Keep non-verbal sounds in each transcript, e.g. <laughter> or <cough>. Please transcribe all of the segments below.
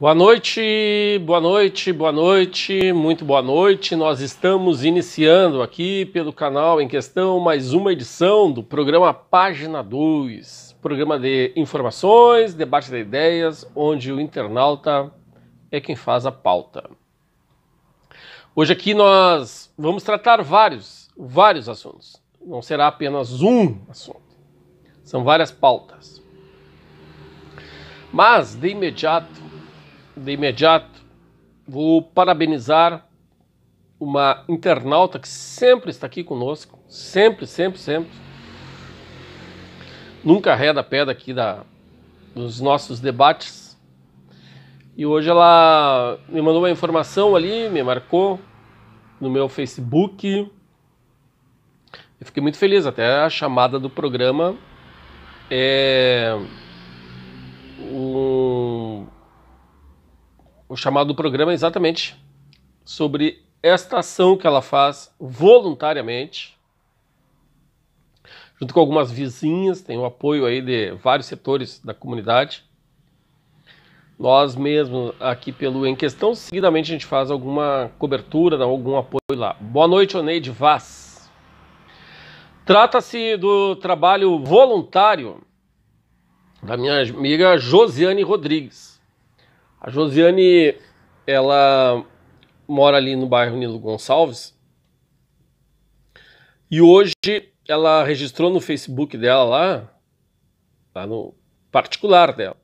Boa noite, boa noite, boa noite, muito boa noite. Nós estamos iniciando aqui pelo canal em questão mais uma edição do programa Página 2, programa de informações, debate de ideias, onde o internauta é quem faz a pauta. Hoje aqui nós vamos tratar vários, vários assuntos. Não será apenas um assunto. São várias pautas. Mas de imediato de imediato, vou parabenizar uma internauta que sempre está aqui conosco, sempre, sempre, sempre. Nunca ré a pedra aqui da, dos nossos debates. E hoje ela me mandou uma informação ali, me marcou no meu Facebook. Eu fiquei muito feliz, até a chamada do programa é um o chamado do programa é exatamente sobre esta ação que ela faz voluntariamente, junto com algumas vizinhas, tem o apoio aí de vários setores da comunidade. Nós mesmos aqui pelo Em Questão, seguidamente a gente faz alguma cobertura, algum apoio lá. Boa noite, Oneide Vaz. Trata-se do trabalho voluntário da minha amiga Josiane Rodrigues a Josiane, ela mora ali no bairro Nilo Gonçalves. E hoje ela registrou no Facebook dela lá, lá no particular dela.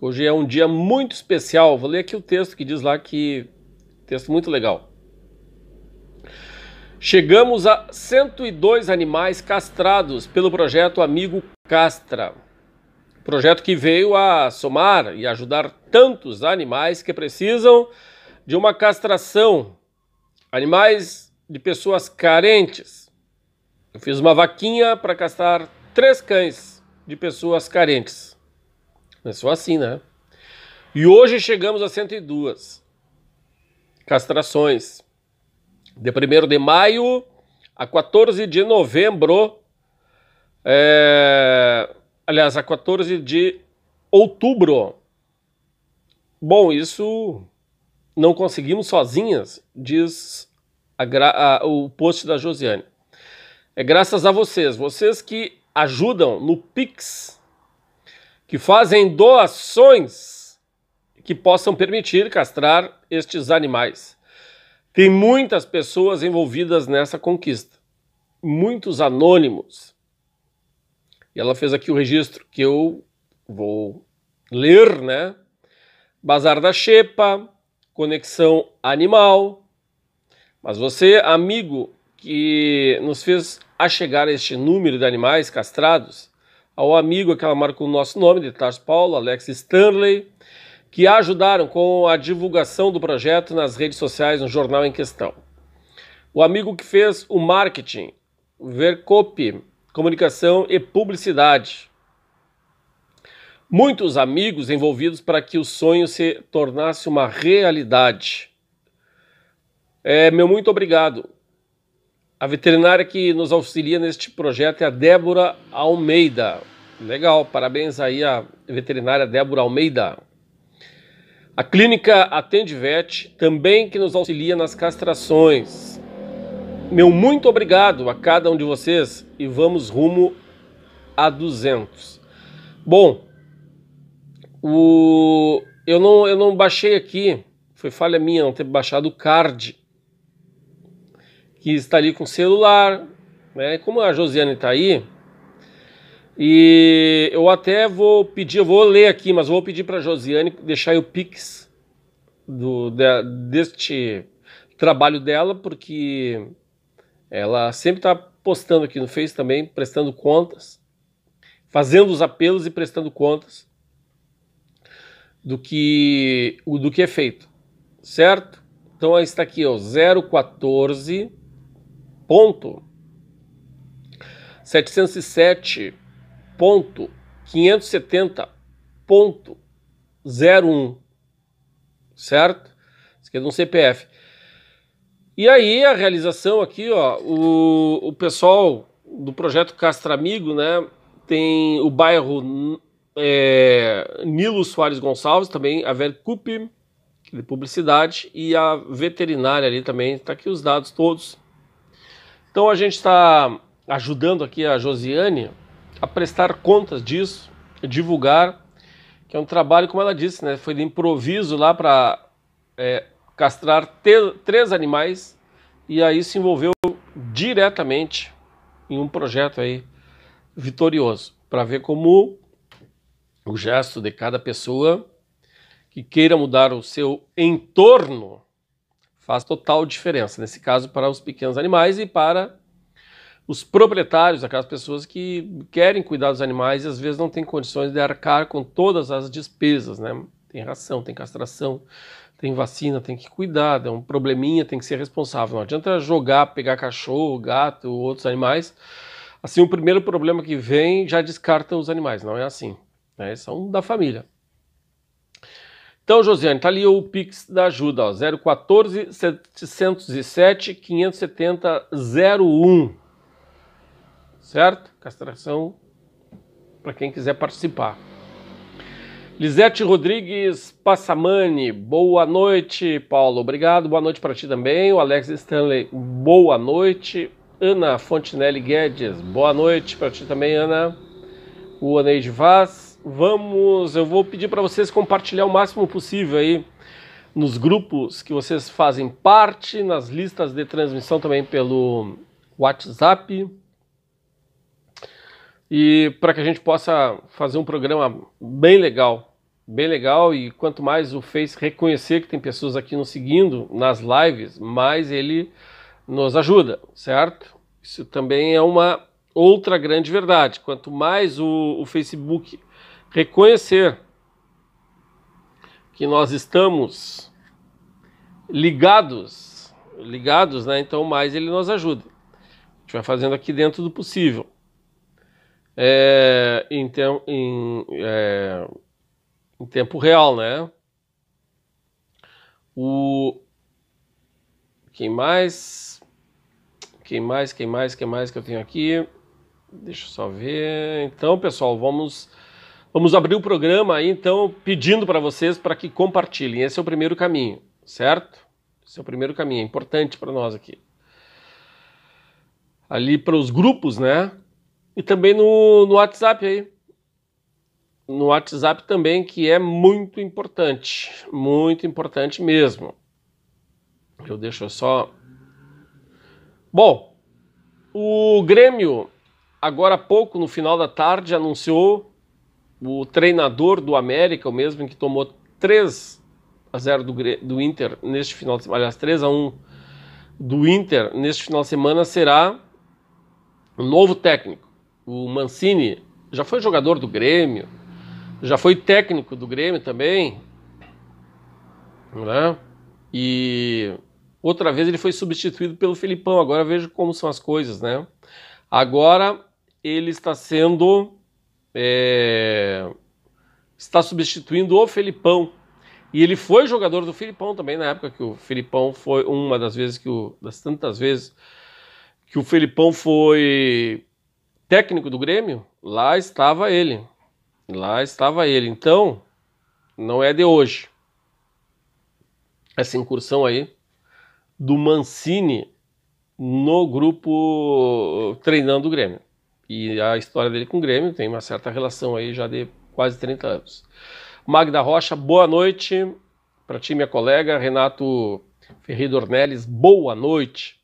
Hoje é um dia muito especial. Vou ler aqui o texto que diz lá que texto muito legal. Chegamos a 102 animais castrados pelo projeto Amigo Castra. Projeto que veio a somar e ajudar tantos animais que precisam de uma castração, animais de pessoas carentes. Eu fiz uma vaquinha para castrar três cães de pessoas carentes. Começou é assim, né? E hoje chegamos a 102 castrações. De 1 de maio a 14 de novembro. É aliás, a 14 de outubro. Bom, isso não conseguimos sozinhas, diz a, a, o post da Josiane. É graças a vocês, vocês que ajudam no Pix, que fazem doações que possam permitir castrar estes animais. Tem muitas pessoas envolvidas nessa conquista, muitos anônimos e ela fez aqui o registro que eu vou ler, né? Bazar da Xepa, Conexão Animal. Mas você, amigo que nos fez a chegar este número de animais castrados, ao amigo que ela marcou o nosso nome, de Tars Paulo, Alex Stanley, que ajudaram com a divulgação do projeto nas redes sociais, no jornal em questão. O amigo que fez o marketing, Vercope, Comunicação e Publicidade. Muitos amigos envolvidos para que o sonho se tornasse uma realidade. É, meu muito obrigado. A veterinária que nos auxilia neste projeto é a Débora Almeida. Legal, parabéns aí à veterinária Débora Almeida. A clínica Atende Vet também que nos auxilia nas castrações. Meu muito obrigado a cada um de vocês e vamos rumo a 200. Bom, o eu não eu não baixei aqui, foi falha minha não ter baixado o card que está ali com o celular, né? Como a Josiane está aí, e eu até vou pedir, eu vou ler aqui, mas vou pedir para a Josiane deixar aí o pix do, de, deste trabalho dela, porque ela sempre está postando aqui no Face também, prestando contas, fazendo os apelos e prestando contas do que o do que é feito, certo? Então está aqui, ó, 014 ponto 707 ponto 570 ponto 01, certo? Isso aqui é de um CPF. E aí a realização aqui, ó, o, o pessoal do projeto Amigo, né, tem o bairro é, Nilo Soares Gonçalves, também a Vercup, de publicidade, e a veterinária ali também, tá aqui os dados todos. Então a gente está ajudando aqui a Josiane a prestar contas disso, divulgar, que é um trabalho, como ela disse, né, foi de improviso lá para é, castrar três animais e aí se envolveu diretamente em um projeto aí vitorioso para ver como o gesto de cada pessoa que queira mudar o seu entorno faz total diferença nesse caso para os pequenos animais e para os proprietários, aquelas pessoas que querem cuidar dos animais e às vezes não têm condições de arcar com todas as despesas, né? tem ração, tem castração, tem vacina, tem que cuidar, é um probleminha, tem que ser responsável. Não adianta jogar, pegar cachorro, gato, outros animais. Assim, o primeiro problema que vem já descarta os animais, não é assim. Né? São da família. Então, Josiane, tá ali o Pix da ajuda, ó, 014 707 570 01. Certo? Castração para quem quiser participar. Lisete Rodrigues Passamani, boa noite, Paulo. Obrigado, boa noite para ti também. O Alex Stanley, boa noite. Ana Fontinelli Guedes, boa noite para ti também, Ana. O Aneide Vaz, vamos, eu vou pedir para vocês compartilhar o máximo possível aí nos grupos que vocês fazem parte, nas listas de transmissão também pelo WhatsApp e para que a gente possa fazer um programa bem legal, bem legal e quanto mais o Face reconhecer que tem pessoas aqui nos seguindo nas lives, mais ele nos ajuda, certo? Isso também é uma outra grande verdade. Quanto mais o, o Facebook reconhecer que nós estamos ligados, ligados, né? Então mais ele nos ajuda. A gente vai fazendo aqui dentro do possível é, em, em, é, em tempo real, né? O quem mais? Quem mais? Quem mais? Quem mais que eu tenho aqui? Deixa eu só ver. Então, pessoal, vamos vamos abrir o programa aí, então, pedindo para vocês para que compartilhem. Esse é o primeiro caminho, certo? Esse é o primeiro caminho, é importante para nós aqui. Ali para os grupos, né? E também no, no WhatsApp aí. No WhatsApp também, que é muito importante. Muito importante mesmo. Eu deixo só. Bom, o Grêmio, agora há pouco, no final da tarde, anunciou o treinador do América, o mesmo que tomou 3 a 0 do, do Inter neste final de semana, aliás, 3 a 1 do Inter neste final de semana será o novo técnico o Mancini já foi jogador do Grêmio, já foi técnico do Grêmio também, né? E outra vez ele foi substituído pelo Felipão. Agora vejo como são as coisas, né? Agora ele está sendo é, está substituindo o Felipão. E ele foi jogador do Filipão também na época que o Filipão foi uma das vezes que o das tantas vezes que o Felipão foi técnico do Grêmio, lá estava ele. Lá estava ele. Então, não é de hoje. Essa incursão aí do Mancini no grupo treinando o Grêmio. E a história dele com o Grêmio tem uma certa relação aí já de quase 30 anos. Magda Rocha, boa noite. Para ti, minha colega. Renato Ferreira Ornelis, boa noite.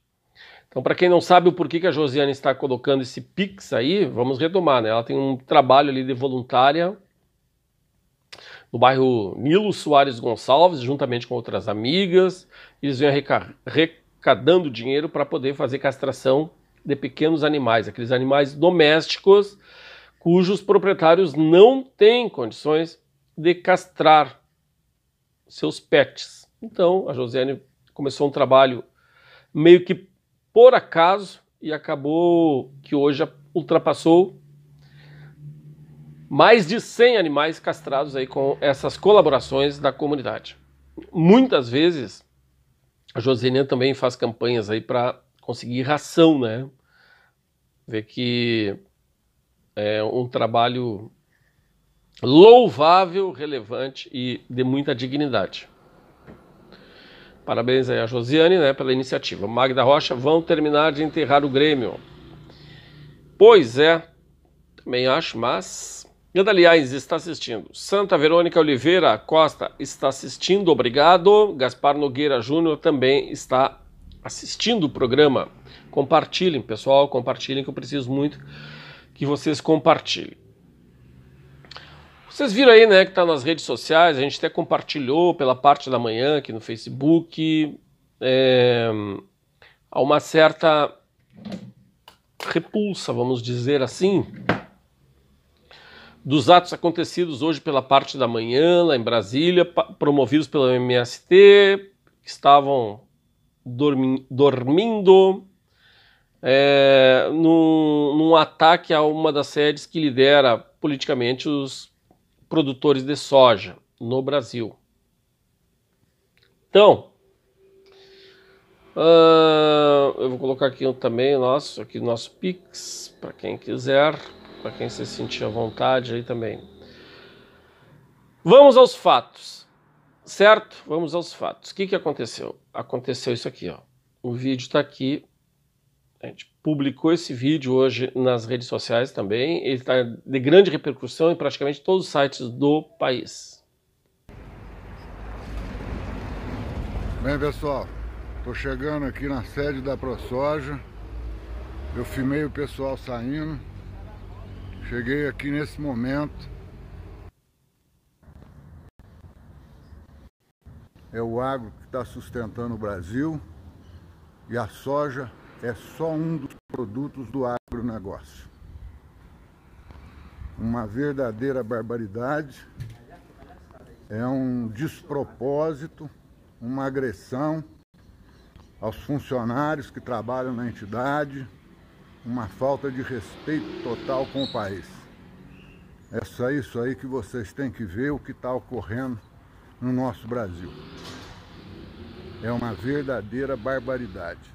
Então, para quem não sabe o porquê que a Josiane está colocando esse Pix aí, vamos retomar, né? Ela tem um trabalho ali de voluntária no bairro Nilo Soares Gonçalves, juntamente com outras amigas. Eles vêm arrecadando dinheiro para poder fazer castração de pequenos animais, aqueles animais domésticos cujos proprietários não têm condições de castrar seus pets. Então, a Josiane começou um trabalho meio que por acaso e acabou que hoje ultrapassou mais de 100 animais castrados aí com essas colaborações da comunidade. Muitas vezes a Joselina também faz campanhas aí para conseguir ração, né? ver que é um trabalho louvável, relevante e de muita dignidade. Parabéns aí a Josiane né, pela iniciativa. Magda Rocha, vão terminar de enterrar o Grêmio. Pois é, também acho, mas. Aliás está assistindo. Santa Verônica Oliveira Costa está assistindo, obrigado. Gaspar Nogueira Júnior também está assistindo o programa. Compartilhem, pessoal, compartilhem, que eu preciso muito que vocês compartilhem. Vocês viram aí, né, que está nas redes sociais, a gente até compartilhou pela parte da manhã aqui no Facebook, é, há uma certa repulsa, vamos dizer assim, dos atos acontecidos hoje pela parte da manhã lá em Brasília, promovidos pelo MST, que estavam dormi dormindo é, num, num ataque a uma das sedes que lidera politicamente os produtores de soja no Brasil. Então, uh, eu vou colocar aqui também nosso, aqui nosso Pix, para quem quiser, para quem se sentir à vontade aí também. Vamos aos fatos, certo? Vamos aos fatos. O que, que aconteceu? Aconteceu isso aqui, ó. O vídeo está aqui, a gente publicou esse vídeo hoje nas redes sociais também. Ele está de grande repercussão em praticamente todos os sites do país. Bem, pessoal, estou chegando aqui na sede da ProSoja. Eu filmei o pessoal saindo. Cheguei aqui nesse momento. É o agro que está sustentando o Brasil e a soja é só um dos produtos do agronegócio. Uma verdadeira barbaridade, é um despropósito, uma agressão aos funcionários que trabalham na entidade, uma falta de respeito total com o país. É só isso aí que vocês têm que ver o que está ocorrendo no nosso Brasil. É uma verdadeira barbaridade.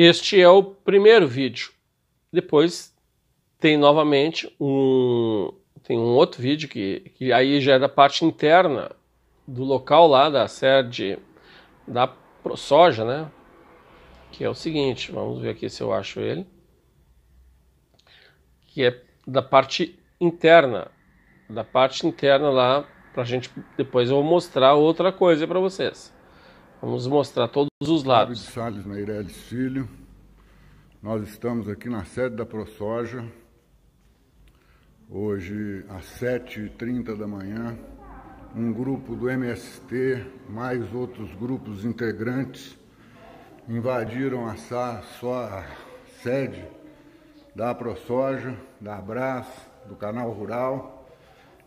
Este é o primeiro vídeo. Depois tem novamente um tem um outro vídeo que, que aí já é da parte interna do local lá da sede da ProSoja, né? Que é o seguinte, vamos ver aqui se eu acho ele. Que é da parte interna, da parte interna lá pra gente depois eu vou mostrar outra coisa para vocês. Vamos mostrar todos os lados. De Salles Meireles Filho. Nós estamos aqui na sede da ProSoja. Hoje, às 7h30 da manhã, um grupo do MST, mais outros grupos integrantes, invadiram a, sa, a sede da ProSoja, da Abras, do Canal Rural,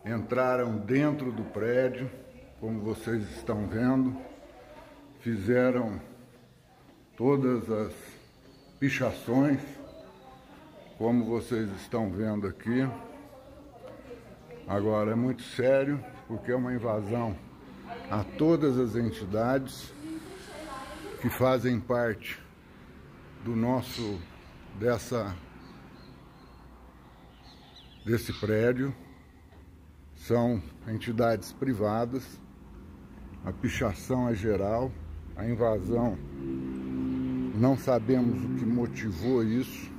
entraram dentro do prédio, como vocês estão vendo fizeram todas as pichações, como vocês estão vendo aqui. Agora é muito sério, porque é uma invasão a todas as entidades que fazem parte do nosso dessa desse prédio são entidades privadas. A pichação é geral a invasão. Não sabemos o que motivou isso.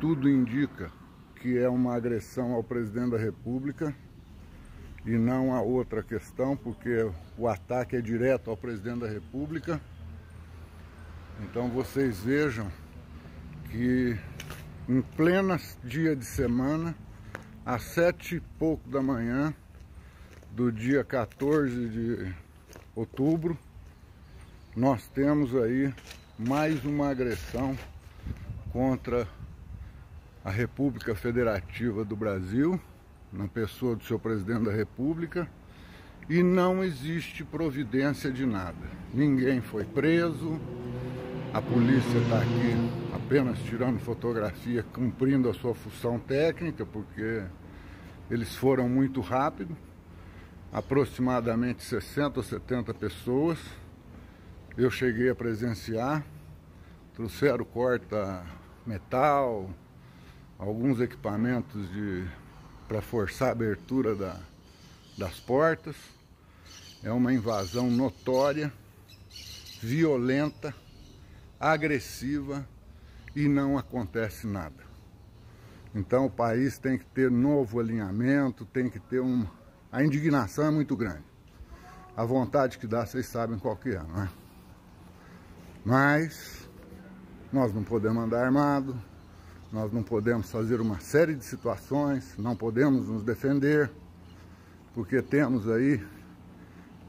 Tudo indica que é uma agressão ao presidente da República e não a outra questão, porque o ataque é direto ao presidente da República. Então vocês vejam que em pleno dia de semana, às sete e pouco da manhã do dia 14 de outubro, nós temos aí mais uma agressão contra a República Federativa do Brasil, na pessoa do seu presidente da República, e não existe providência de nada. Ninguém foi preso, a polícia está aqui apenas tirando fotografia, cumprindo a sua função técnica, porque eles foram muito rápido aproximadamente 60 ou 70 pessoas eu cheguei a presenciar. Trouxeram corta metal, alguns equipamentos de para forçar a abertura da, das portas. É uma invasão notória, violenta, agressiva e não acontece nada. Então o país tem que ter novo alinhamento, tem que ter um... A indignação é muito grande. A vontade que dá, vocês sabem qual que é, não é? Mas nós não podemos andar armado, nós não podemos fazer uma série de situações, não podemos nos defender, porque temos aí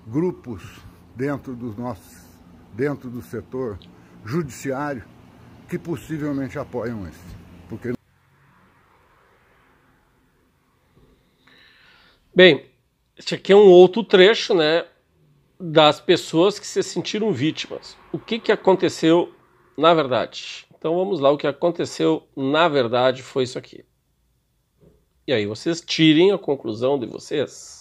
grupos dentro dos nossos, dentro do setor judiciário que possivelmente apoiam isso. Porque... Bem, este aqui é um outro trecho, né? das pessoas que se sentiram vítimas. O que, que aconteceu na verdade? Então vamos lá, o que aconteceu na verdade foi isso aqui. E aí vocês tirem a conclusão de vocês.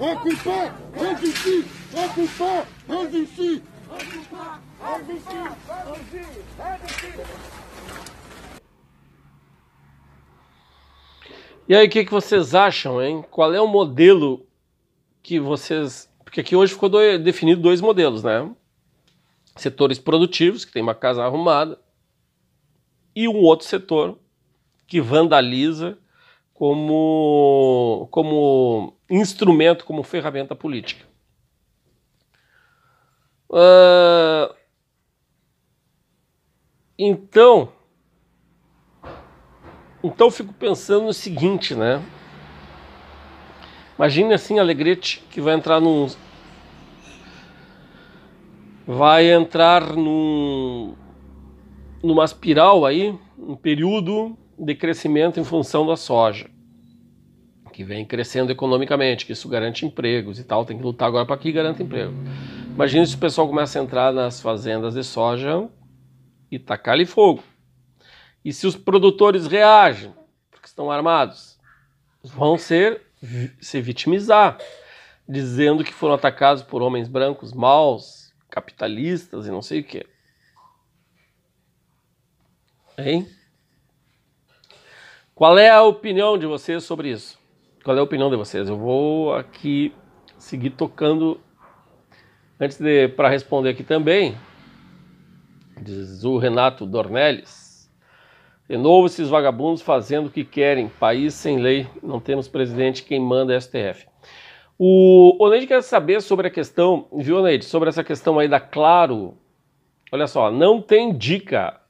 ocupar, resistir, ocupar, resistir. Ocupar, resistir, resistir, E aí, o que, que vocês acham, hein? Qual é o modelo que vocês. Porque aqui hoje ficou do... definido dois modelos, né? Setores produtivos, que tem uma casa arrumada, e um outro setor que vandaliza como, como instrumento, como ferramenta política. Uh, então, então fico pensando no seguinte, né? Imagine assim Alegrete que vai entrar num vai entrar num numa espiral aí, um período de crescimento em função da soja que vem crescendo economicamente, que isso garante empregos e tal, tem que lutar agora para que garanta emprego. Imagina se o pessoal começa a entrar nas fazendas de soja e tacar-lhe fogo. E se os produtores reagem, porque estão armados, vão ser se vitimizar, dizendo que foram atacados por homens brancos, maus, capitalistas e não sei o quê. Hein? Qual é a opinião de vocês sobre isso? qual é a opinião de vocês. Eu vou aqui seguir tocando. Antes de para responder aqui também, diz o Renato Dornelles. De novo esses vagabundos fazendo o que querem, país sem lei, não temos presidente, quem manda é STF. O Oneide quer saber sobre a questão, viu, Oneide, sobre essa questão aí da Claro. Olha só, não tem dica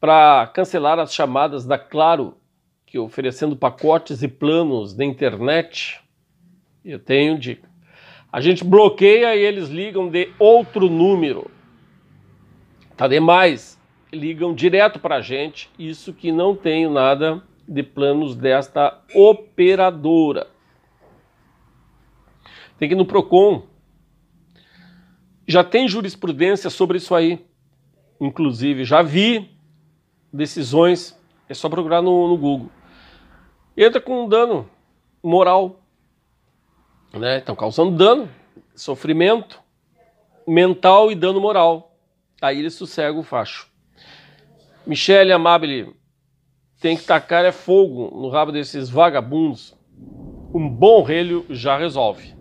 para cancelar as chamadas da Claro que oferecendo pacotes e planos de internet, eu tenho dica. A gente bloqueia e eles ligam de outro número. Tá demais. Ligam direto para a gente. Isso que não tenho nada de planos desta operadora. Tem que ir no PROCON. Já tem jurisprudência sobre isso aí. Inclusive, já vi decisões é só procurar no, no Google. Entra com um dano moral. Né? Estão causando dano, sofrimento mental e dano moral. Aí ele sossega o facho. Michele Amabile, tem que tacar é fogo no rabo desses vagabundos. Um bom relho já resolve.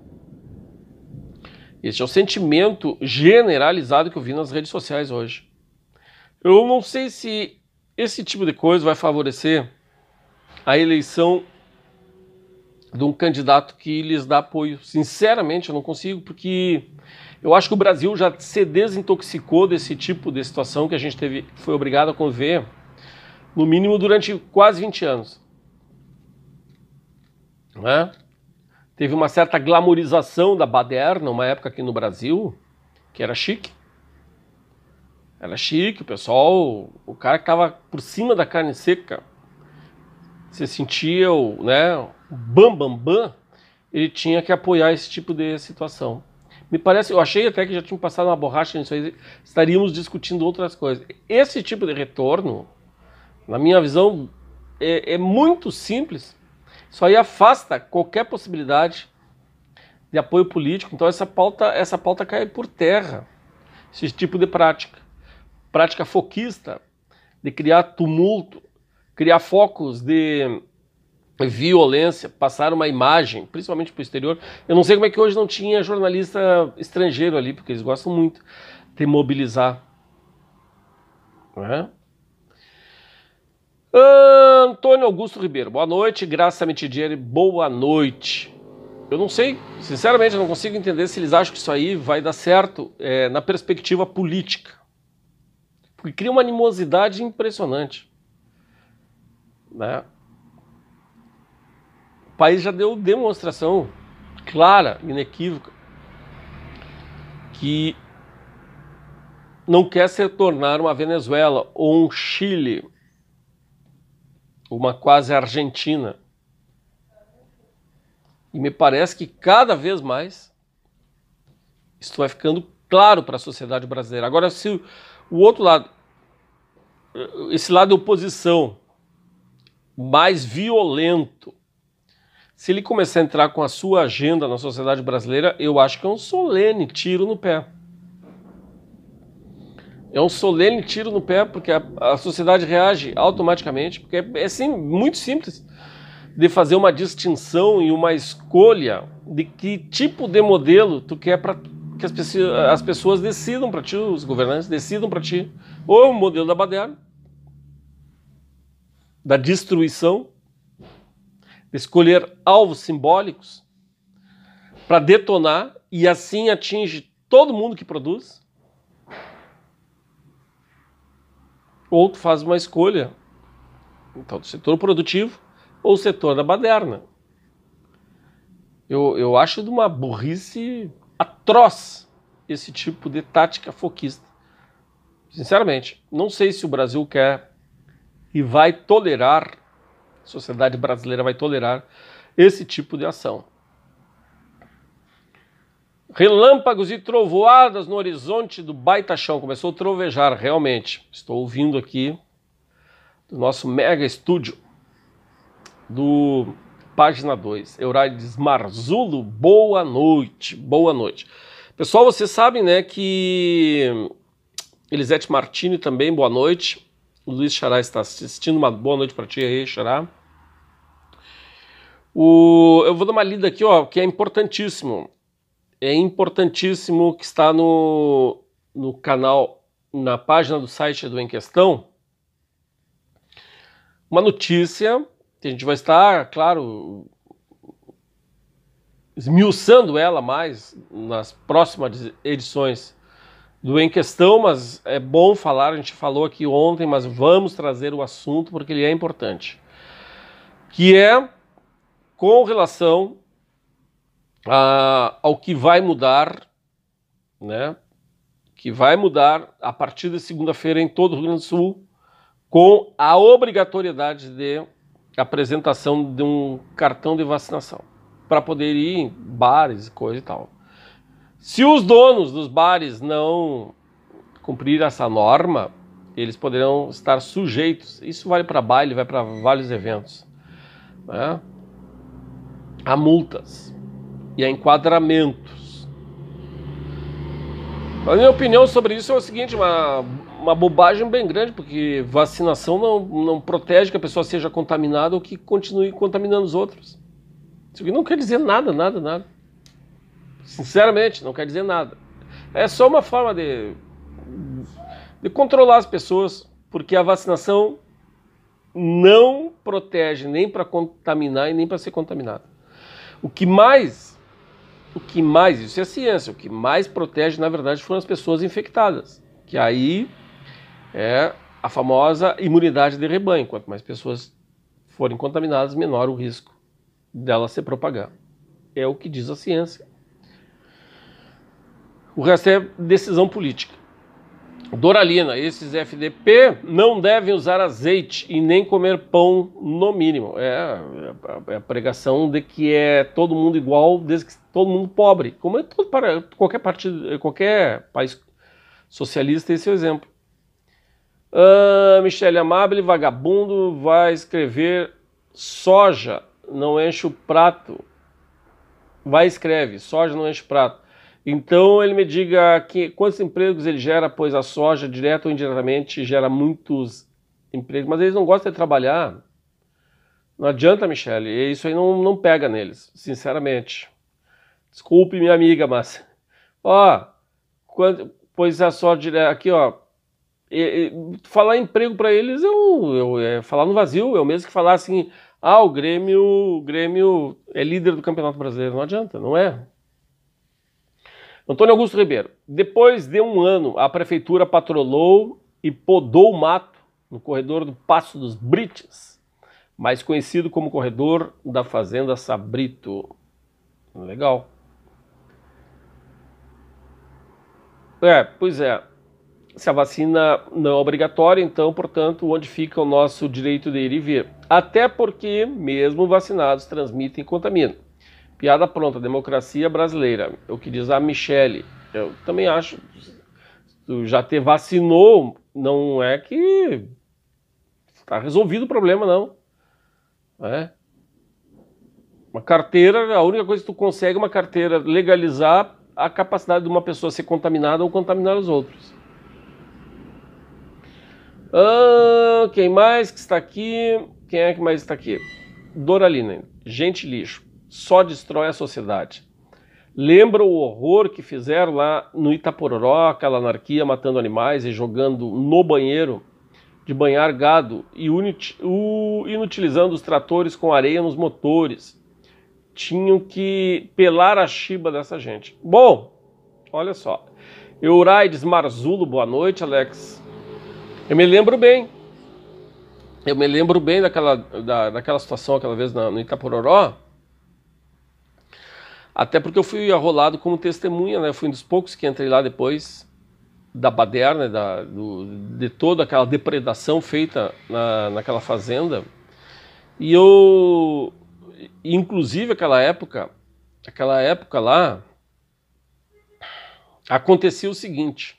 Este é o sentimento generalizado que eu vi nas redes sociais hoje. Eu não sei se esse tipo de coisa vai favorecer a eleição de um candidato que lhes dá apoio. Sinceramente, eu não consigo, porque eu acho que o Brasil já se desintoxicou desse tipo de situação que a gente teve, foi obrigado a conviver, no mínimo durante quase 20 anos. Né? Teve uma certa glamorização da baderna, uma época aqui no Brasil, que era chique. Era chique, o pessoal, o cara que tava por cima da carne seca, você sentia o, né, bam bam bam, ele tinha que apoiar esse tipo de situação. Me parece, eu achei até que já tinha passado uma borracha nisso aí, estaríamos discutindo outras coisas. Esse tipo de retorno, na minha visão, é, é muito simples. Isso aí afasta qualquer possibilidade de apoio político. Então essa pauta, essa pauta cai por terra, esse tipo de prática prática foquista de criar tumulto, criar focos de violência, passar uma imagem, principalmente para o exterior. Eu não sei como é que hoje não tinha jornalista estrangeiro ali, porque eles gostam muito de mobilizar. Né? Antônio Augusto Ribeiro, boa noite. Graça Mitidieri, boa noite. Eu não sei, sinceramente, eu não consigo entender se eles acham que isso aí vai dar certo é, na perspectiva política e cria uma animosidade impressionante. Né? O país já deu demonstração clara, inequívoca, que não quer se tornar uma Venezuela ou um Chile, uma quase Argentina. E me parece que cada vez mais isso vai ficando claro para a sociedade brasileira. Agora, se o outro lado esse lado de oposição mais violento, se ele começar a entrar com a sua agenda na sociedade brasileira, eu acho que é um solene tiro no pé. É um solene tiro no pé, porque a, a sociedade reage automaticamente, porque é, é sim, muito simples de fazer uma distinção e uma escolha de que tipo de modelo tu quer para que as, as pessoas decidam para ti, os governantes decidam para ti, ou o modelo da Baderna, da destruição, de escolher alvos simbólicos para detonar e assim atinge todo mundo que produz. Ou tu faz uma escolha, então, do setor produtivo ou setor da baderna. Eu, eu acho de uma burrice atroz esse tipo de tática foquista. Sinceramente, não sei se o Brasil quer e vai tolerar, a sociedade brasileira vai tolerar esse tipo de ação. Relâmpagos e trovoadas no horizonte do chão. Começou a trovejar, realmente. Estou ouvindo aqui do nosso mega estúdio do página 2. Eurades Marzulo, boa noite. Boa noite. Pessoal, vocês sabem, né, que Elisete Martini também, boa noite. O Luiz Xará está assistindo. Uma boa noite para ti aí, Xará. O, eu vou dar uma lida aqui, ó, que é importantíssimo. É importantíssimo que está no, no canal, na página do site do Em Questão, uma notícia que a gente vai estar, claro, esmiuçando ela mais nas próximas edições do em questão, mas é bom falar, a gente falou aqui ontem, mas vamos trazer o assunto porque ele é importante. Que é com relação a, ao que vai mudar, né? Que vai mudar a partir de segunda-feira em todo o Rio Grande do Sul, com a obrigatoriedade de apresentação de um cartão de vacinação para poder ir em bares, coisa e tal. Se os donos dos bares não cumprir essa norma, eles poderão estar sujeitos. Isso vale para baile, vai para vários eventos. Né? A multas e a enquadramentos. A minha opinião sobre isso é o seguinte: uma, uma bobagem bem grande, porque vacinação não, não protege que a pessoa seja contaminada ou que continue contaminando os outros. Isso aqui não quer dizer nada, nada, nada. Sinceramente, não quer dizer nada. É só uma forma de, de controlar as pessoas, porque a vacinação não protege nem para contaminar e nem para ser contaminado. O que mais, o que mais, isso é ciência, o que mais protege, na verdade, foram as pessoas infectadas, que aí é a famosa imunidade de rebanho. Quanto mais pessoas forem contaminadas, menor o risco dela se propagar. É o que diz a ciência. O resto é decisão política. Doralina, esses FDP não devem usar azeite e nem comer pão no mínimo. É, é, é, a pregação de que é todo mundo igual, desde que todo mundo pobre. Como é todo para qualquer partido, qualquer país socialista esse é o exemplo. Uh, Michele Amable, vagabundo, vai escrever soja, não enche o prato. Vai escreve, soja não enche o prato. Então ele me diga que, quantos empregos ele gera, pois a soja, direto ou indiretamente, gera muitos empregos, mas eles não gostam de trabalhar. Não adianta, Michele, isso aí não, não pega neles, sinceramente. Desculpe, minha amiga, mas. Ó, quando, pois a soja direta. Aqui, ó. E, e, falar emprego para eles eu, é, é, é falar no vazio, É o mesmo que falar assim, ah, o Grêmio, o Grêmio é líder do Campeonato Brasileiro. Não adianta, não é? Antônio Augusto Ribeiro, depois de um ano, a prefeitura patrolou e podou o mato no corredor do Passo dos Brites, mais conhecido como corredor da Fazenda Sabrito. Legal. É, pois é. Se a vacina não é obrigatória, então, portanto, onde fica o nosso direito de ir e vir? Até porque, mesmo vacinados, transmitem e contaminam. Piada pronta, democracia brasileira. O que diz a Michele. Eu também acho. Tu já te vacinou, não é que está resolvido o problema, não. É. Uma carteira, a única coisa que tu consegue é uma carteira legalizar a capacidade de uma pessoa ser contaminada ou contaminar os outros. Ah, quem mais que está aqui? Quem é que mais está aqui? Doralina, gente lixo só destrói a sociedade. Lembra o horror que fizeram lá no Itapororó, aquela anarquia matando animais e jogando no banheiro de banhar gado e inutilizando os tratores com areia nos motores. Tinham que pelar a chiba dessa gente. Bom, olha só. Euraides Marzulo, boa noite, Alex. Eu me lembro bem. Eu me lembro bem daquela, da, daquela situação aquela vez na, no Itapororó até porque eu fui arrolado como testemunha, né? Eu fui um dos poucos que entrei lá depois da baderna, né? da, do, de toda aquela depredação feita na, naquela fazenda. E eu, inclusive, aquela época, aquela época lá, acontecia o seguinte.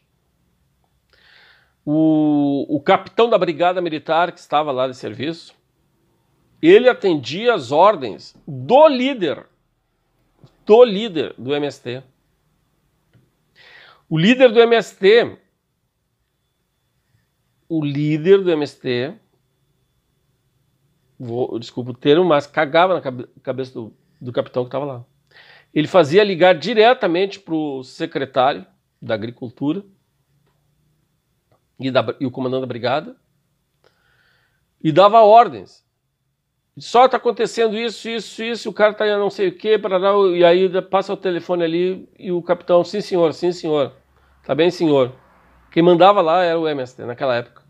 O, o capitão da brigada militar que estava lá de serviço, ele atendia as ordens do líder do líder do MST. O líder do MST, o líder do MST, vou, desculpa o termo, mas cagava na cabe, cabeça do, do capitão que estava lá. Ele fazia ligar diretamente para o secretário da Agricultura e, da, e o comandante da brigada e dava ordens só está acontecendo isso, isso, isso, o cara está não sei o quê, parará, e aí passa o telefone ali e o capitão, sim senhor, sim senhor, tá bem senhor. Quem mandava lá era o MST naquela época.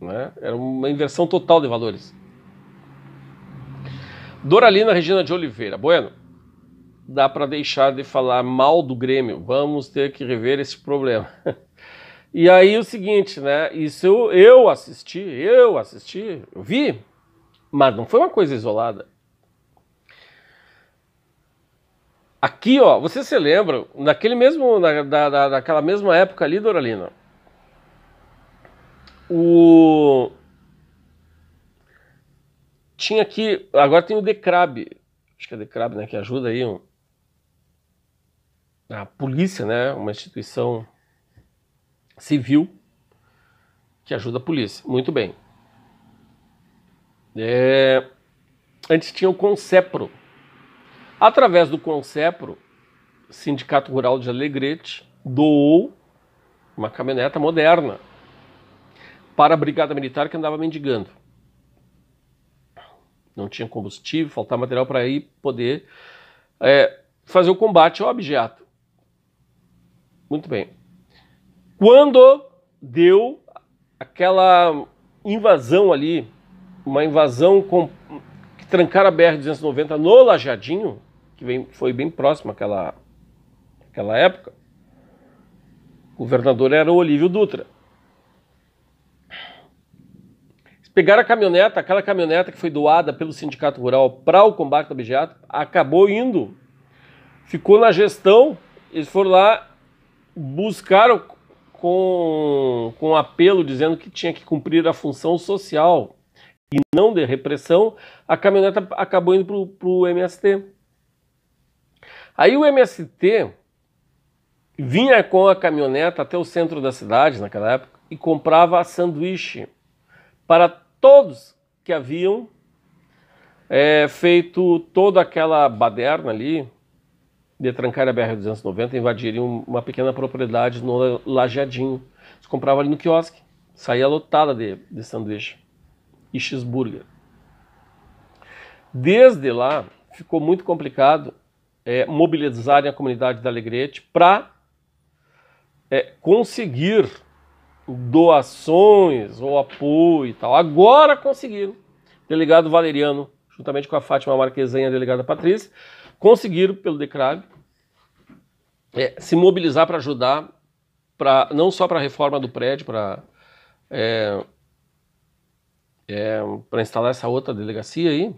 Né? Era uma inversão total de valores. Doralina Regina de Oliveira. Bueno, dá para deixar de falar mal do Grêmio. Vamos ter que rever esse problema. <laughs> E aí o seguinte, né? Isso eu, eu assisti, eu assisti, eu vi mas não foi uma coisa isolada. Aqui, ó, você se lembra, naquele mesmo, na, da, daquela mesma época ali, Doralina, o... Tinha aqui, agora tem o Decrab, acho que é Decrab, né, que ajuda aí um, a polícia, né, uma instituição civil que ajuda a polícia. Muito bem. É, antes tinha o Concepro. Através do Concepro, Sindicato Rural de Alegrete doou uma caminhoneta moderna para a Brigada Militar que andava mendigando. Não tinha combustível, faltava material para ir poder é, fazer o combate ao objeto. Muito bem. Quando deu aquela invasão ali uma invasão com, que trancaram a BR-290 no Lajadinho, que vem, foi bem próximo àquela, àquela época, o governador era o Olívio Dutra. Eles pegaram a caminhoneta, aquela caminhoneta que foi doada pelo Sindicato Rural para o combate ao objeto, acabou indo, ficou na gestão, eles foram lá, buscaram com, com um apelo dizendo que tinha que cumprir a função social e não de repressão, a caminhoneta acabou indo para o MST. Aí o MST vinha com a caminhoneta até o centro da cidade, naquela época, e comprava sanduíche para todos que haviam é, feito toda aquela baderna ali de trancar a BR-290 e invadiriam uma pequena propriedade no Lajeadinho. Você comprava ali no quiosque, saía lotada de, de sanduíche e Cheeseburger. Desde lá, ficou muito complicado é, mobilizarem a comunidade da Alegrete para é, conseguir doações ou apoio e tal. Agora conseguiram. Delegado Valeriano, juntamente com a Fátima Marquesinha, a delegada Patrícia, conseguiram, pelo DECRAB, é, se mobilizar para ajudar, pra, não só para a reforma do prédio, para é, é, para instalar essa outra delegacia aí,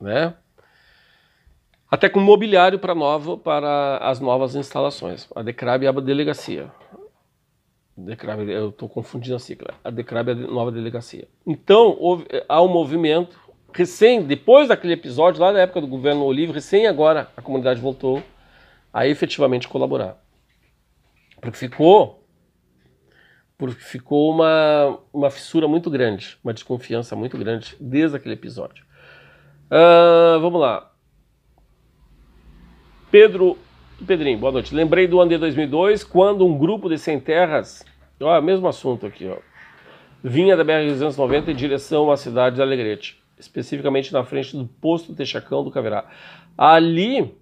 né? Até com mobiliário para novo para as novas instalações. A Decrab é a delegacia. Decrab, eu estou confundindo a sigla. A Decrab é a nova delegacia. Então houve, há um movimento recém, depois daquele episódio lá na época do governo Olívio, recém agora a comunidade voltou a efetivamente colaborar, porque ficou porque ficou uma, uma fissura muito grande, uma desconfiança muito grande desde aquele episódio. Uh, vamos lá. Pedro, Pedrinho, boa noite. Lembrei do ano de 2002, quando um grupo de sem terras, ó, mesmo assunto aqui, ó, vinha da BR-290 em direção à cidade de Alegrete, especificamente na frente do posto Texacão do Caverá. Ali,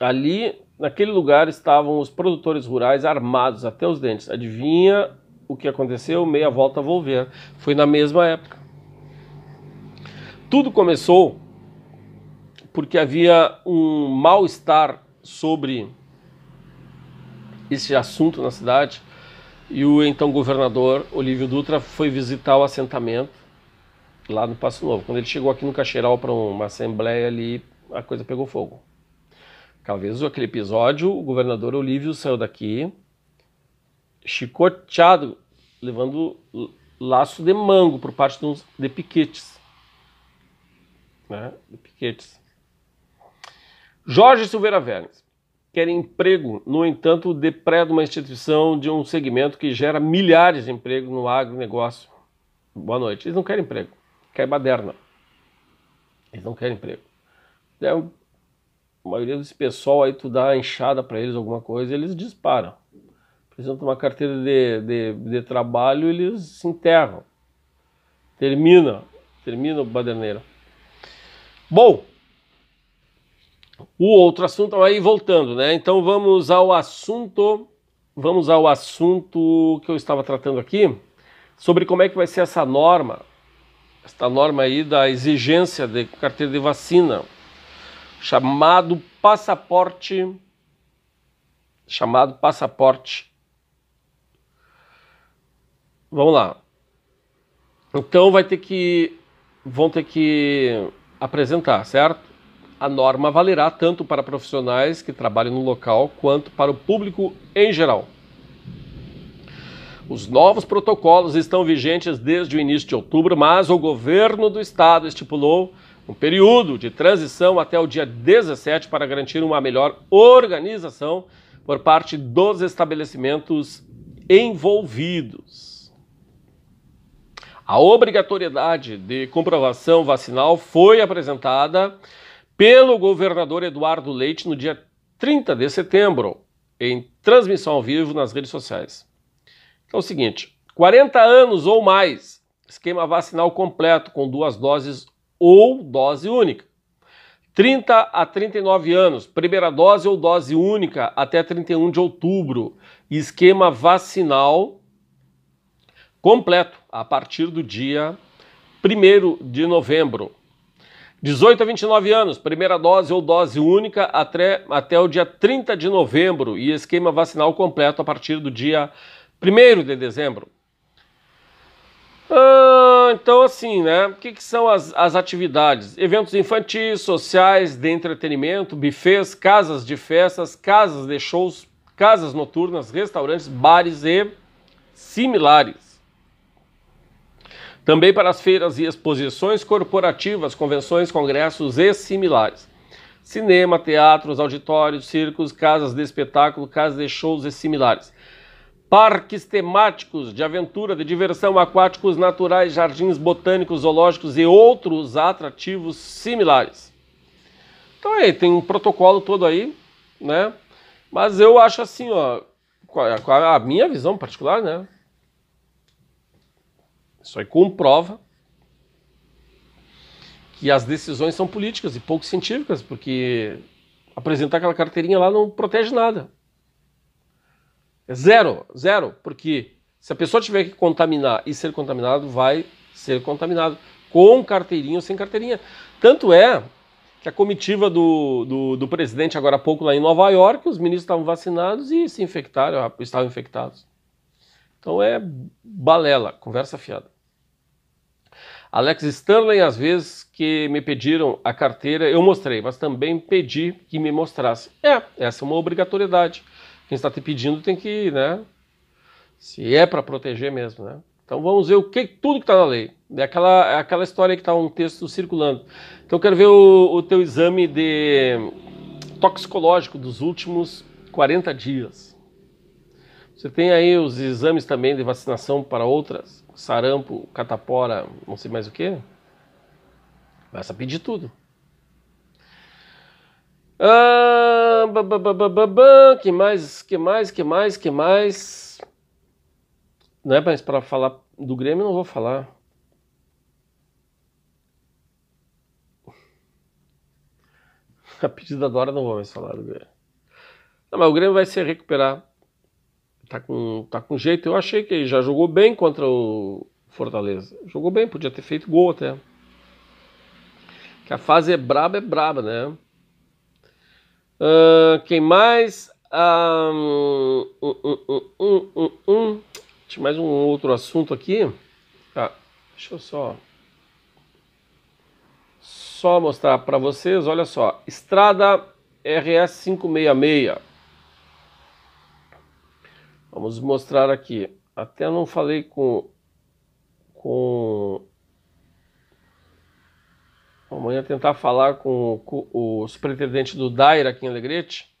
ali Naquele lugar estavam os produtores rurais armados até os dentes. Adivinha o que aconteceu? Meia volta a volver. Foi na mesma época. Tudo começou porque havia um mal-estar sobre esse assunto na cidade e o então governador Olívio Dutra foi visitar o assentamento lá no Passo Novo. Quando ele chegou aqui no Cacheral para uma assembleia ali, a coisa pegou fogo. Talvez aquele episódio, o governador Olívio saiu daqui chicoteado, levando laço de mango por parte de, uns, de piquetes. Né? De piquetes. Jorge Silveira Vernes quer emprego, no entanto, depreda uma instituição de um segmento que gera milhares de empregos no agronegócio. Boa noite. Eles não querem emprego, querem baderna. Eles não querem emprego. É um a maioria desse pessoal aí tu dá enxada para eles alguma coisa, eles disparam. Apresenta uma carteira de, de, de trabalho, eles se enterram. Termina, termina o baderneiro. Bom, o outro assunto aí voltando, né? Então vamos ao assunto, vamos ao assunto que eu estava tratando aqui sobre como é que vai ser essa norma, esta norma aí da exigência de carteira de vacina chamado passaporte chamado passaporte. Vamos lá. Então vai ter que vão ter que apresentar, certo? A norma valerá tanto para profissionais que trabalham no local quanto para o público em geral. Os novos protocolos estão vigentes desde o início de outubro, mas o governo do estado estipulou um período de transição até o dia 17 para garantir uma melhor organização por parte dos estabelecimentos envolvidos. A obrigatoriedade de comprovação vacinal foi apresentada pelo governador Eduardo Leite no dia 30 de setembro, em transmissão ao vivo nas redes sociais. Então é o seguinte: 40 anos ou mais, esquema vacinal completo com duas doses ou dose única. 30 a 39 anos, primeira dose ou dose única até 31 de outubro. Esquema vacinal completo a partir do dia 1 de novembro. 18 a 29 anos, primeira dose ou dose única até, até o dia 30 de novembro e esquema vacinal completo a partir do dia 1 de dezembro. Ah, então, assim, né? O que, que são as, as atividades? Eventos infantis, sociais, de entretenimento, bufês, casas de festas, casas de shows, casas noturnas, restaurantes, bares e similares. Também para as feiras e exposições corporativas, convenções, congressos e similares. Cinema, teatros, auditórios, circos, casas de espetáculo, casas de shows e similares parques temáticos de aventura, de diversão, aquáticos naturais, jardins botânicos, zoológicos e outros atrativos similares. Então aí tem um protocolo todo aí, né? Mas eu acho assim, ó, é, é a minha visão particular, né? Isso aí comprova que as decisões são políticas e pouco científicas, porque apresentar aquela carteirinha lá não protege nada. Zero, zero, porque se a pessoa tiver que contaminar e ser contaminado, vai ser contaminado, com carteirinha ou sem carteirinha. Tanto é que a comitiva do, do, do presidente, agora há pouco, lá em Nova York, os ministros estavam vacinados e se infectaram, ah, estavam infectados. Então é balela, conversa fiada. Alex Stanley, às vezes que me pediram a carteira, eu mostrei, mas também pedi que me mostrasse. É, essa é uma obrigatoriedade quem está te pedindo tem que, né? Se é para proteger mesmo, né? Então vamos ver o que tudo que está na lei. É aquela, é aquela história que está um texto circulando. Então eu quero ver o, o teu exame de toxicológico dos últimos 40 dias. Você tem aí os exames também de vacinação para outras, sarampo, catapora, não sei mais o que. vai saber pedir tudo. Ah, que mais, que mais, que mais, que mais. Não é mais para falar do Grêmio, não vou falar. <laughs> A pedida da Dora não vou mais falar do Grêmio. Não, mas o Grêmio vai se recuperar. Tá com, tá com jeito. Eu achei que ele já jogou bem contra o Fortaleza. Jogou bem, podia ter feito gol até. Que a fase é braba, é braba, né? Uh, quem mais? Um, um, um, Tinha mais um outro assunto aqui. Tá, deixa eu só só mostrar para vocês. Olha só, estrada RS 566. Vamos mostrar aqui. Até não falei com com amanhã tentar falar com, com o superintendente do Daira aqui em Alegrete.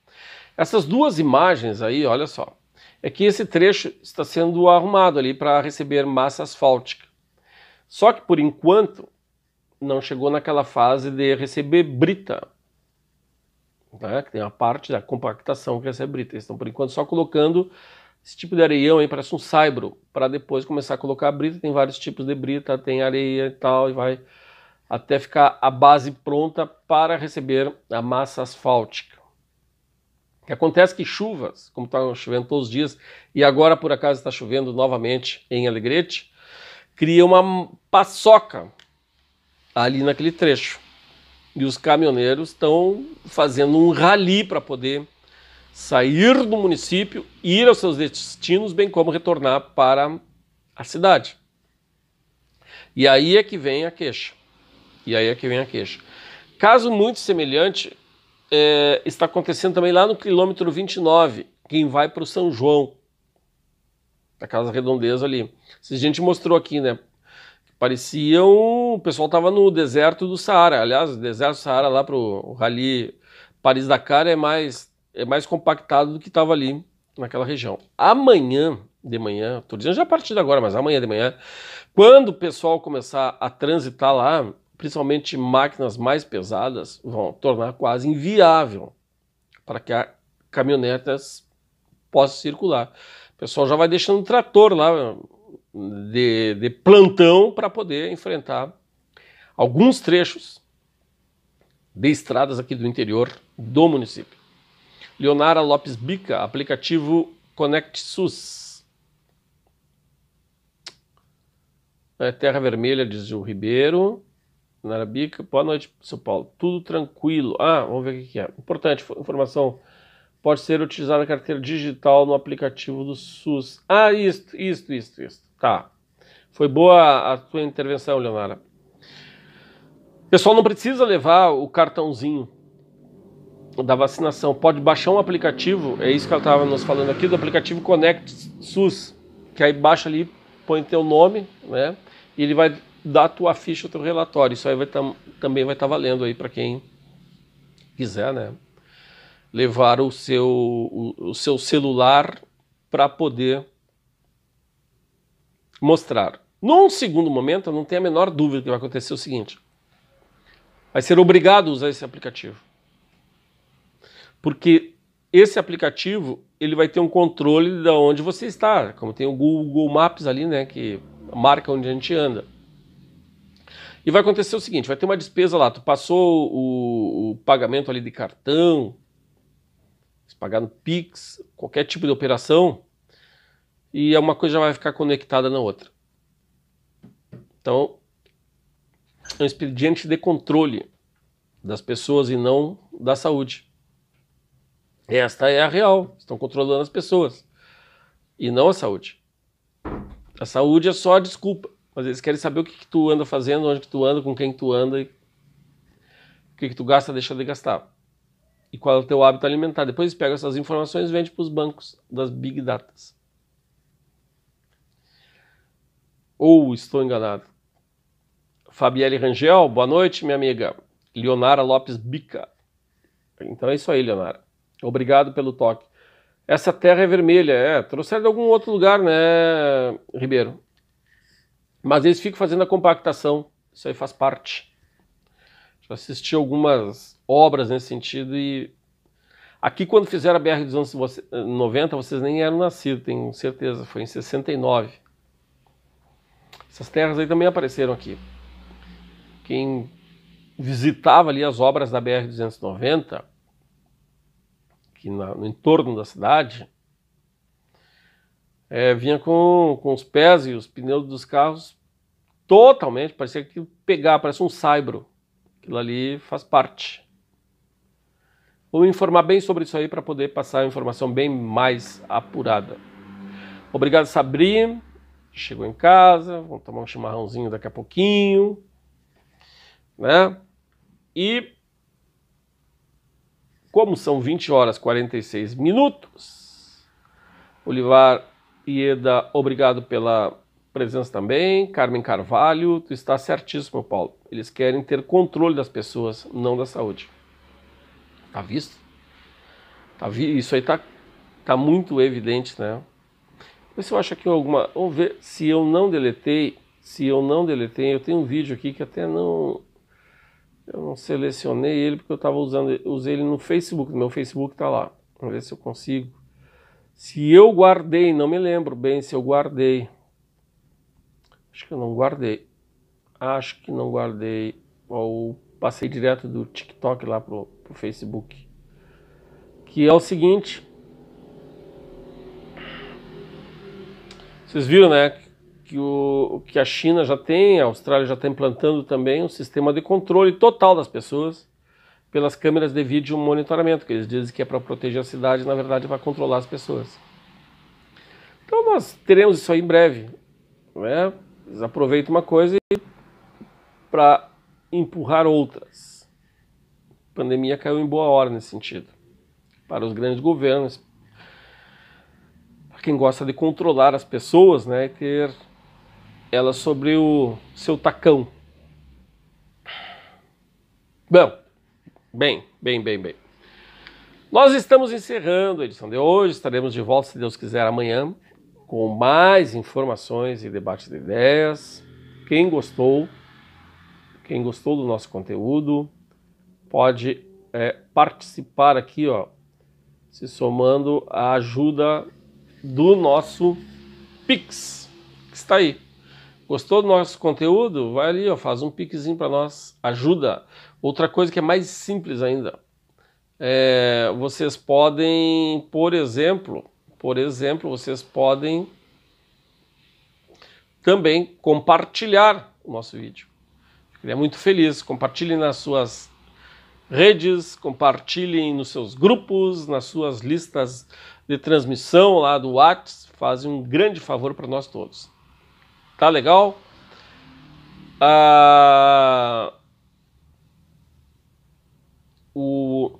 Essas duas imagens aí, olha só, é que esse trecho está sendo arrumado ali para receber massa asfáltica. Só que por enquanto não chegou naquela fase de receber brita, né? que tem a parte da compactação que recebe brita. Eles estão por enquanto só colocando esse tipo de areião aí, parece um saibro, para depois começar a colocar brita. Tem vários tipos de brita, tem areia e tal, e vai até ficar a base pronta para receber a massa asfáltica. O que acontece é que chuvas, como estão tá chovendo todos os dias, e agora por acaso está chovendo novamente em Alegrete, cria uma paçoca ali naquele trecho. E os caminhoneiros estão fazendo um rali para poder sair do município, ir aos seus destinos, bem como retornar para a cidade. E aí é que vem a queixa. E aí é que vem a queixa. Caso muito semelhante é, está acontecendo também lá no quilômetro 29, quem vai para o São João, da Casa Redondeza ali. a gente mostrou aqui, né? Pareciam. O pessoal estava no deserto do Saara. Aliás, o deserto do Saara lá para o Rally Paris Dakar é mais, é mais compactado do que estava ali naquela região. Amanhã de manhã, estou dizendo já a partir de agora, mas amanhã de manhã, quando o pessoal começar a transitar lá, principalmente máquinas mais pesadas, vão tornar quase inviável para que a caminhonetas possam circular. O pessoal já vai deixando um trator lá de, de plantão para poder enfrentar alguns trechos de estradas aqui do interior do município. Leonara Lopes Bica, aplicativo ConectSUS. É Terra Vermelha, diz o Ribeiro. Narabica. Boa noite, São Paulo. Tudo tranquilo. Ah, vamos ver o que é. Importante, informação pode ser utilizada a carteira digital no aplicativo do SUS. Ah, isto, isto, isto, isto. Tá. Foi boa a tua intervenção, Leonara. Pessoal, não precisa levar o cartãozinho da vacinação. Pode baixar um aplicativo, é isso que ela estava nos falando aqui, do aplicativo Connect SUS, que aí baixa ali, põe teu nome, né? E ele vai da tua ficha, teu relatório. Isso aí vai tam, tá, também vai estar tá valendo aí para quem quiser, né? Levar o seu, o, o seu celular para poder mostrar. Num segundo momento, não tem a menor dúvida que vai acontecer o seguinte: vai ser obrigado a usar esse aplicativo. Porque esse aplicativo ele vai ter um controle de onde você está, como tem o Google Maps ali, né, que marca onde a gente anda. E vai acontecer o seguinte: vai ter uma despesa lá. Tu passou o, o pagamento ali de cartão, se pagar no Pix, qualquer tipo de operação, e uma coisa já vai ficar conectada na outra. Então, é um expediente de controle das pessoas e não da saúde. Esta é a real. Estão controlando as pessoas e não a saúde. A saúde é só a desculpa. Mas eles querem saber o que, que tu anda fazendo, onde que tu anda, com quem que tu anda, e... o que, que tu gasta, deixa de gastar. E qual é o teu hábito alimentar. Depois eles pegam essas informações e vendem para os bancos das Big Datas. Ou estou enganado? Fabielle Rangel, boa noite, minha amiga. Leonara Lopes Bica. Então é isso aí, Leonara. Obrigado pelo toque. Essa terra é vermelha, é. Trouxeram de algum outro lugar, né, Ribeiro? Mas eles ficam fazendo a compactação, isso aí faz parte. Já assisti algumas obras nesse sentido e aqui quando fizeram a BR dos anos 90, vocês nem eram nascidos, tenho certeza, foi em 69. Essas terras aí também apareceram aqui. Quem visitava ali as obras da BR 290, que no entorno da cidade, é, vinha com, com os pés e os pneus dos carros totalmente, parecia que pegar, parece um saibro. Aquilo ali faz parte. Vou me informar bem sobre isso aí para poder passar a informação bem mais apurada. Obrigado, Sabri. Chegou em casa, vamos tomar um chimarrãozinho daqui a pouquinho. Né? E como são 20 horas 46 minutos, Olivar Ieda, obrigado pela presença também. Carmen Carvalho, tu está certíssimo, Paulo. Eles querem ter controle das pessoas, não da saúde. Tá visto? Tá vi... Isso aí tá, tá muito evidente, né? Vê se eu acho aqui alguma. Vamos ver se eu não deletei. Se eu não deletei, eu tenho um vídeo aqui que até não. Eu não selecionei ele porque eu tava usando. Usei ele no Facebook. No meu Facebook tá lá. Vamos ver se eu consigo se eu guardei, não me lembro bem se eu guardei. Acho que eu não guardei. Acho que não guardei. Ou passei direto do TikTok lá pro, pro Facebook. Que é o seguinte. Vocês viram, né? Que, o, que a China já tem, a Austrália já está implantando também um sistema de controle total das pessoas pelas câmeras de vídeo monitoramento, que eles dizem que é para proteger a cidade, na verdade é para controlar as pessoas. Então nós teremos isso aí em breve. Né? Eles aproveitam uma coisa para empurrar outras. A pandemia caiu em boa hora nesse sentido. Para os grandes governos, para quem gosta de controlar as pessoas né, e ter elas sobre o seu tacão. Bom, Bem, bem, bem, bem. Nós estamos encerrando a edição de hoje. Estaremos de volta, se Deus quiser, amanhã com mais informações e debate de ideias. Quem gostou, quem gostou do nosso conteúdo, pode é, participar aqui, ó, se somando à ajuda do nosso Pix, que está aí. Gostou do nosso conteúdo? Vai ali, ó, faz um piquezinho para nós, ajuda. Outra coisa que é mais simples ainda, é, vocês podem, por exemplo, por exemplo, vocês podem também compartilhar o nosso vídeo. Ficaria muito feliz. Compartilhem nas suas redes, compartilhem nos seus grupos, nas suas listas de transmissão lá do WhatsApp. Fazem um grande favor para nós todos. Tá legal? Ah, o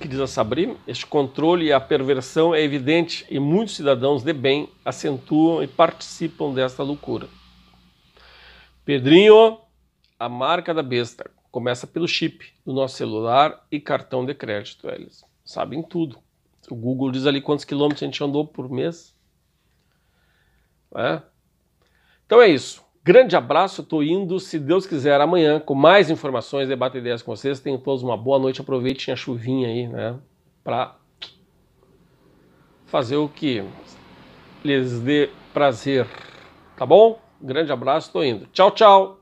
que diz a Sabri, este controle e a perversão é evidente e muitos cidadãos de bem acentuam e participam desta loucura. Pedrinho, a marca da besta começa pelo chip do nosso celular e cartão de crédito. Eles sabem tudo. O Google diz ali quantos quilômetros a gente andou por mês. É? Então é isso. Grande abraço, tô indo, se Deus quiser, amanhã com mais informações, debate ideias com vocês. Tenham todos uma boa noite, aproveitem a chuvinha aí, né, para fazer o que lhes dê prazer, tá bom? Grande abraço, tô indo. Tchau, tchau.